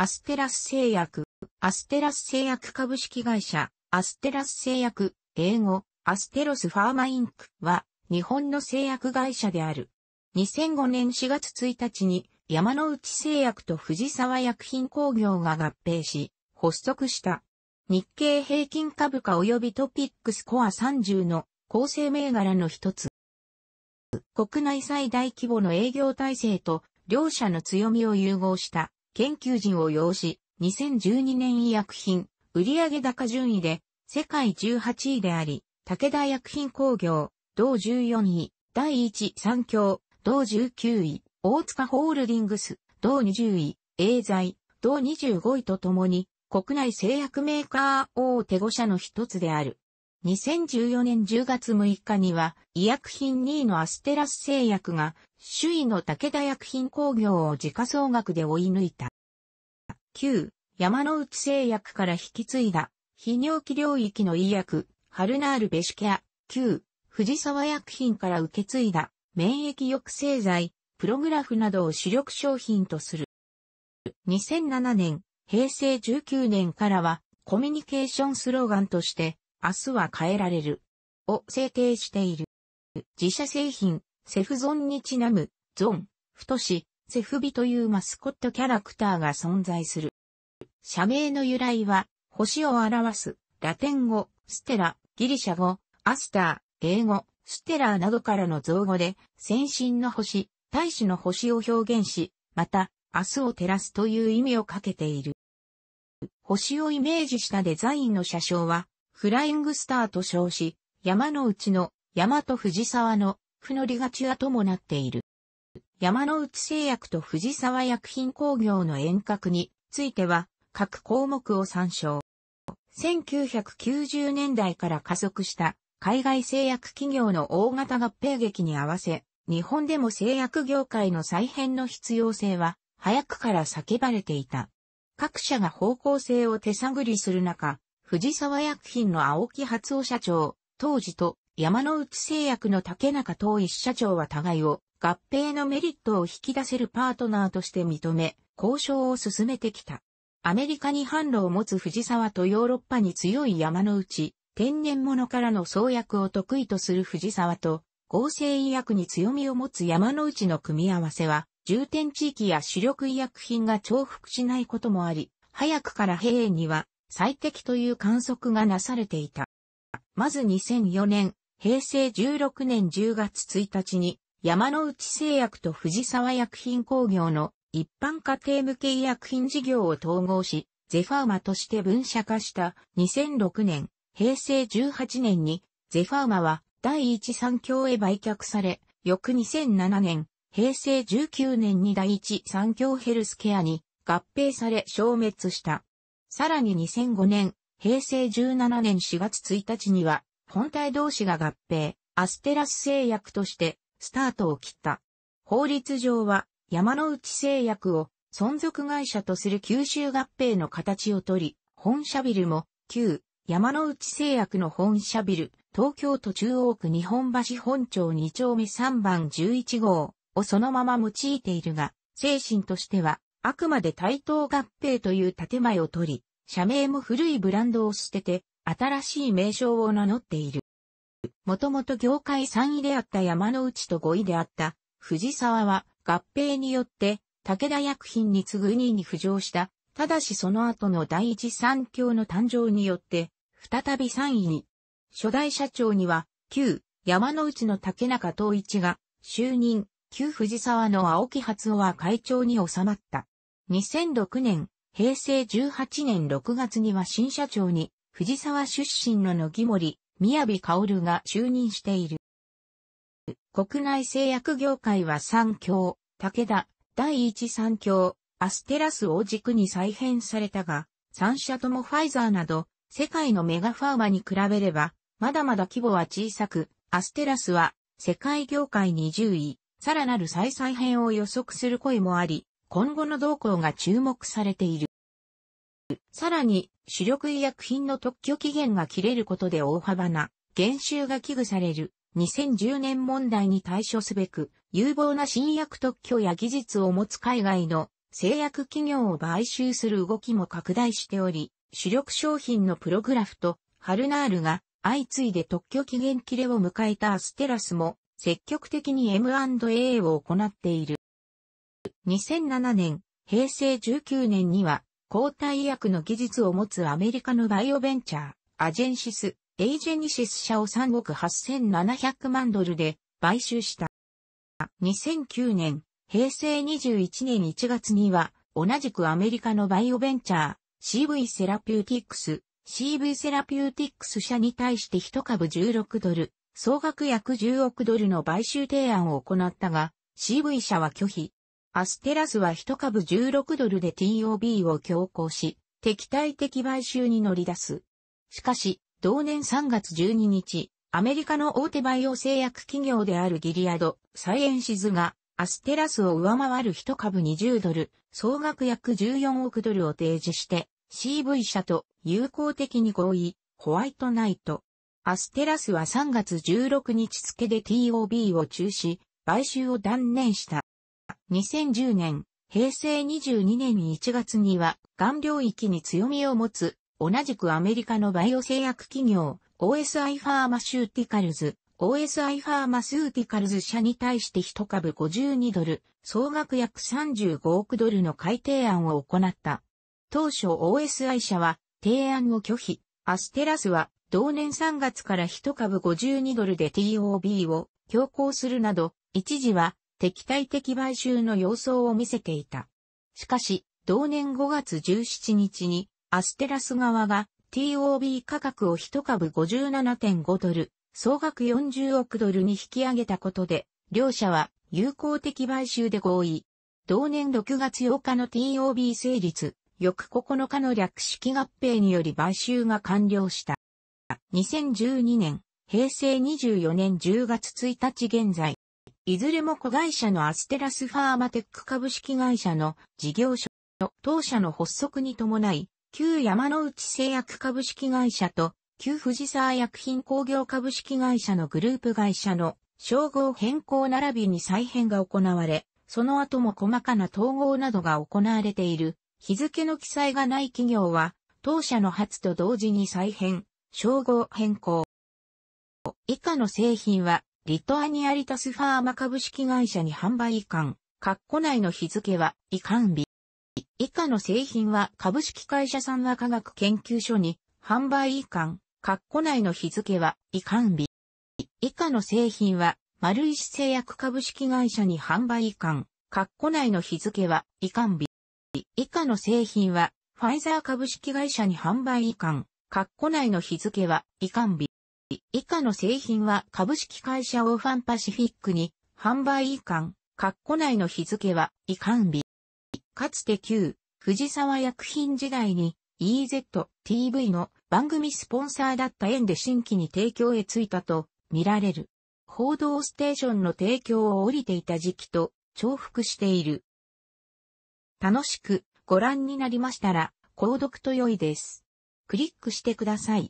アステラス製薬、アステラス製薬株式会社、アステラス製薬、英語、アステロスファーマインクは、日本の製薬会社である。2005年4月1日に、山之内製薬と藤沢薬品工業が合併し、発足した。日経平均株価及びトピックスコア30の構成銘柄の一つ。国内最大規模の営業体制と両社の強みを融合した研究人を要し、2012年医薬品、売上高順位で、世界18位であり、武田薬品工業、同14位、第1三共、同19位、大塚ホールディングス、同20位、エーザイ、同25位とともに、国内製薬メーカー大手5社の一つである。2014年10月6日には、医薬品2位のアステラス製薬が、首位の武田薬品工業を時価総額で追い抜いた。9、山内製薬から引き継いだ、泌尿器領域の医薬、ハルナールベシケア、9、藤沢薬品から受け継いだ、免疫抑制剤、プログラフなどを主力商品とする。2007年、平成19年からは、コミュニケーションスローガンとして、明日は変えられる。を制定している。自社製品、セフゾンにちなむ、ゾン、太し、セフビというマスコットキャラクターが存在する。社名の由来は、星を表す、ラテン語、ステラ、ギリシャ語、アスター、英語、ステラーなどからの造語で、先進の星、大使の星を表現し、また、明日を照らすという意味をかけている。星をイメージしたデザインの車掌は、フライングスターと称し、山の内の山と藤沢の不乗りがちはともなっている。山の内製薬と藤沢薬品工業の遠隔については各項目を参照。1990年代から加速した海外製薬企業の大型合併劇に合わせ、日本でも製薬業界の再編の必要性は早くから叫ばれていた。各社が方向性を手探りする中、藤沢薬品の青木初夫社長、当時と山内製薬の竹中東一社長は互いを合併のメリットを引き出せるパートナーとして認め、交渉を進めてきた。アメリカに販路を持つ藤沢とヨーロッパに強い山の内、天然物からの創薬を得意とする藤沢と、合成医薬に強みを持つ山の内の組み合わせは、重点地域や主力医薬品が重複しないこともあり、早くから兵営には最適という観測がなされていた。まず2004年、平成16年10月1日に、山内製薬と藤沢薬品工業の一般家庭向け医薬品事業を統合し、ゼファーマとして分社化した2006年、平成18年に、ゼファーマは第一三共へ売却され、翌2007年、平成19年に第一三共ヘルスケアに合併され消滅した。さらに2005年、平成17年4月1日には、本体同士が合併、アステラス製薬として、スタートを切った。法律上は、山内製薬を存続会社とする九州合併の形をとり、本社ビルも、旧、山内製薬の本社ビル、東京都中央区日本橋本町2丁目3番11号をそのまま用いているが、精神としては、あくまで対等合併という建前を取り、社名も古いブランドを捨てて、新しい名称を名乗っている。もともと業界3位であった山の内と5位であった藤沢は合併によって武田薬品に次ぐ2位に浮上した。ただしその後の第一三共の誕生によって再び3位に。初代社長には旧山の内の竹中東一が就任、旧藤沢の青木初夫は会長に収まった。2006年、平成18年6月には新社長に、藤沢出身の野木森、宮城薫が就任している。国内製薬業界は三強、武田、第一三強、アステラスを軸に再編されたが、三社ともファイザーなど、世界のメガファーマに比べれば、まだまだ規模は小さく、アステラスは、世界業界20位、さらなる再再編を予測する声もあり、今後の動向が注目されている。さらに、主力医薬品の特許期限が切れることで大幅な減収が危惧される2010年問題に対処すべく、有望な新薬特許や技術を持つ海外の製薬企業を買収する動きも拡大しており、主力商品のプログラフとハルナールが相次いで特許期限切れを迎えたアステラスも積極的に M&A を行っている。2007年、平成19年には、抗体薬の技術を持つアメリカのバイオベンチャー、アジェンシス、エイジェニシス社を3億8700万ドルで買収した。2009年、平成21年1月には、同じくアメリカのバイオベンチャー、CV セラピューティックス、CV セラピューティックス社に対して1株16ドル、総額約10億ドルの買収提案を行ったが、CV 社は拒否。アステラスは1株16ドルで TOB を強行し、敵対的買収に乗り出す。しかし、同年3月12日、アメリカの大手バイオ製薬企業であるギリアド、サイエンシズが、アステラスを上回る1株20ドル、総額約14億ドルを提示して、CV 社と友好的に合意、ホワイトナイト。アステラスは3月16日付で TOB を中止、買収を断念した。2010年、平成22年1月には、顔領域に強みを持つ、同じくアメリカのバイオ製薬企業、OSI ファーマシューティカルズ、OSI ファーマスーティカルズ社に対して1株52ドル、総額約35億ドルの改定案を行った。当初 OSI 社は提案を拒否。アステラスは同年3月から1株52ドルで TOB を強行するなど、一時は敵対的買収の様相を見せていた。しかし、同年5月17日に、アステラス側が TOB 価格を1株57.5ドル、総額40億ドルに引き上げたことで、両社は友好的買収で合意。同年6月8日の TOB 成立、翌9日の略式合併により買収が完了した。2012年、平成24年10月1日現在、いずれも子会社のアステラスファーマテック株式会社の事業所、当社の発足に伴い、旧山内製薬株式会社と、旧藤沢薬品工業株式会社のグループ会社の称号変更並びに再編が行われ、その後も細かな統合などが行われている。日付の記載がない企業は、当社の初と同時に再編、称号変更。以下の製品は、リトアニアリタスファーマ株式会社に販売移管、括弧内の日付は移管日。以下の製品は株式会社産和科学研究所に販売移管、括弧内の日付は移管日。以下の製品は丸石製薬株式会社に販売移管、括弧内の日付は移管日。以下の製品はファイザー株式会社に販売移管、括弧内の日付は移管日。以下の製品は株式会社オーファンパシフィックに販売以関、括弧内の日付は移管日。かつて旧、藤沢薬品時代に EZTV の番組スポンサーだった縁で新規に提供へ着いたと見られる。報道ステーションの提供を降りていた時期と重複している。楽しくご覧になりましたら、購読と良いです。クリックしてください。